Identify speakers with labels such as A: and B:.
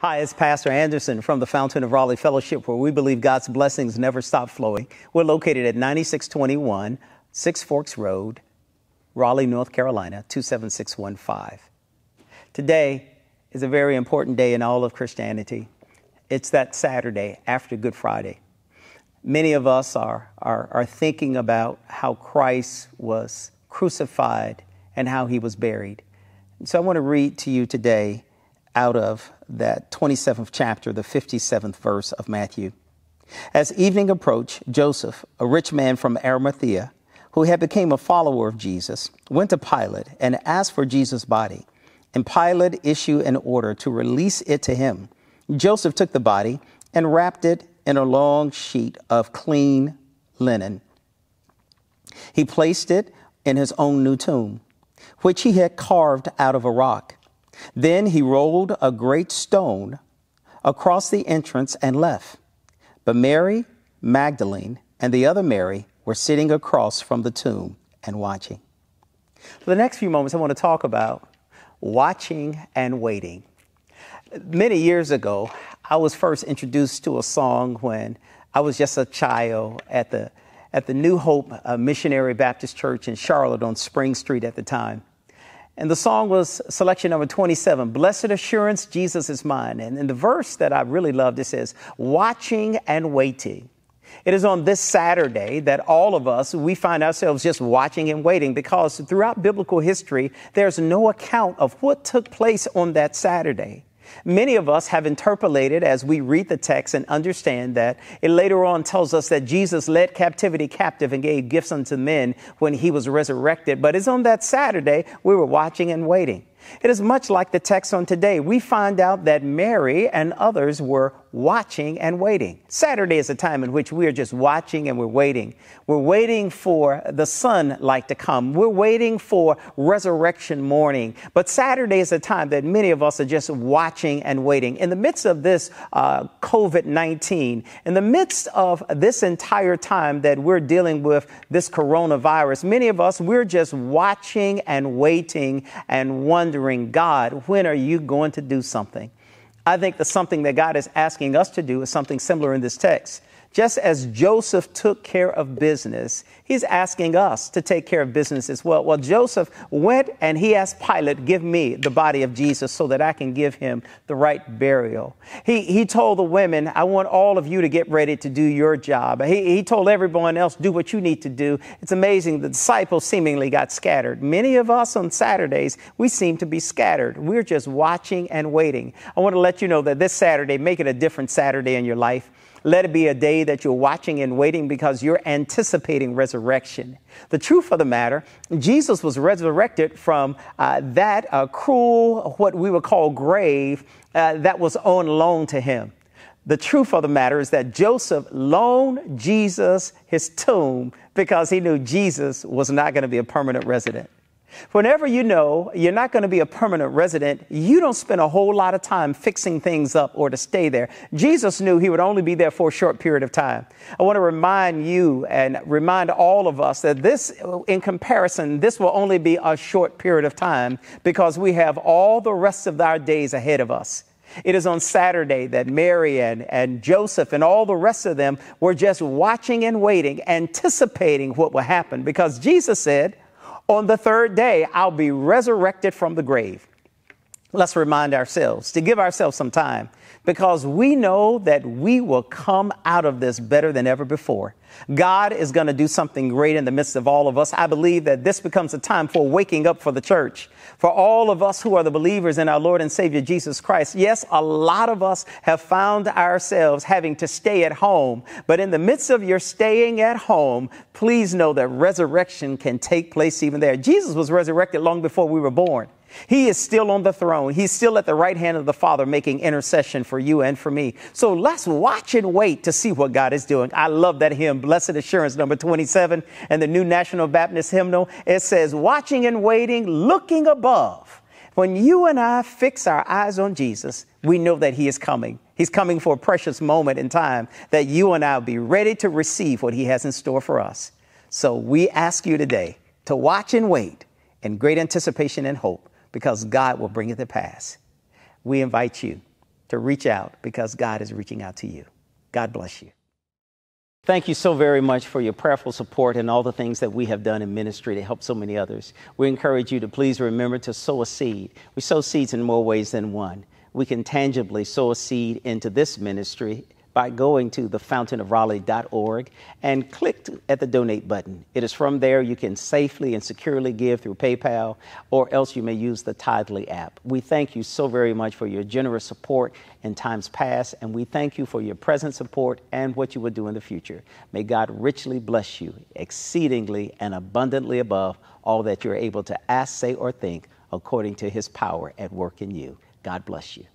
A: Hi, it's Pastor Anderson from the Fountain of Raleigh Fellowship, where we believe God's blessings never stop flowing. We're located at 9621 Six Forks Road, Raleigh, North Carolina, 27615. Today is a very important day in all of Christianity. It's that Saturday after Good Friday. Many of us are, are, are thinking about how Christ was crucified and how he was buried. And so I want to read to you today out of that 27th chapter, the 57th verse of Matthew. As evening approached, Joseph, a rich man from Arimathea, who had become a follower of Jesus, went to Pilate and asked for Jesus' body. And Pilate issued an order to release it to him. Joseph took the body and wrapped it in a long sheet of clean linen. He placed it in his own new tomb, which he had carved out of a rock. Then he rolled a great stone across the entrance and left. But Mary, Magdalene, and the other Mary were sitting across from the tomb and watching. For the next few moments, I want to talk about watching and waiting. Many years ago, I was first introduced to a song when I was just a child at the, at the New Hope uh, Missionary Baptist Church in Charlotte on Spring Street at the time. And the song was selection number 27, Blessed Assurance, Jesus is Mine. And in the verse that I really loved, it says, Watching and waiting. It is on this Saturday that all of us, we find ourselves just watching and waiting because throughout biblical history, there's no account of what took place on that Saturday. Many of us have interpolated as we read the text and understand that it later on tells us that Jesus led captivity captive and gave gifts unto men when he was resurrected. But it's on that Saturday we were watching and waiting. It is much like the text on today. We find out that Mary and others were watching and waiting. Saturday is a time in which we are just watching and we're waiting. We're waiting for the sunlight to come. We're waiting for resurrection morning. But Saturday is a time that many of us are just watching and waiting. In the midst of this uh, COVID 19, in the midst of this entire time that we're dealing with this coronavirus, many of us, we're just watching and waiting and wondering wondering, God, when are you going to do something? I think the something that God is asking us to do is something similar in this text. Just as Joseph took care of business, he's asking us to take care of business as well. Well, Joseph went and he asked Pilate, Give me the body of Jesus so that I can give him the right burial. He, he told the women, I want all of you to get ready to do your job. He, he told everyone else, Do what you need to do. It's amazing. The disciples seemingly got scattered. Many of us on Saturdays, we seem to be scattered. We're just watching and waiting. I want to let you know that this Saturday, make it a different Saturday in your life. Let it be a day that you're watching and waiting because you're anticipating resurrection. The truth of the matter, Jesus was resurrected from uh, that uh, cruel, what we would call grave, uh, that was on loan to him. The truth of the matter is that Joseph loaned Jesus his tomb because he knew Jesus was not going to be a permanent resident. Whenever you know you're not going to be a permanent resident, you don't spend a whole lot of time fixing things up or to stay there. Jesus knew he would only be there for a short period of time. I want to remind you and remind all of us that this, in comparison, this will only be a short period of time because we have all the rest of our days ahead of us. It is on Saturday that Mary and, and Joseph and all the rest of them were just watching and waiting, anticipating what will happen because Jesus said, on the third day, I'll be resurrected from the grave let's remind ourselves to give ourselves some time because we know that we will come out of this better than ever before. God is going to do something great in the midst of all of us. I believe that this becomes a time for waking up for the church, for all of us who are the believers in our Lord and Savior Jesus Christ. Yes, a lot of us have found ourselves having to stay at home, but in the midst of your staying at home, please know that resurrection can take place even there. Jesus was resurrected long before we were born. He is still on the throne. He's still at the right hand of the Father making intercession for you and for me. So let's watch and wait to see what God is doing. I love that hymn, Blessed Assurance, number 27, and the New National Baptist Hymnal. It says, Watching and waiting, looking above. When you and I fix our eyes on Jesus, we know that He is coming. He's coming for a precious moment in time that you and I will be ready to receive what He has in store for us. So we ask you today to watch and wait in great anticipation and hope because God will bring it to pass. We invite you to reach out because God is reaching out to you. God bless you. Thank you so very much for your prayerful support and all the things that we have done in ministry to help so many others. We encourage you to please remember to sow a seed. We sow seeds in more ways than one. We can tangibly sow a seed into this ministry by going to thefountainofraleigh.org and click at the donate button. It is from there you can safely and securely give through PayPal, or else you may use the Tidely app. We thank you so very much for your generous support in times past, and we thank you for your present support and what you will do in the future. May God richly bless you, exceedingly and abundantly above all that you're able to ask, say, or think, according to his power at work in you. God bless you.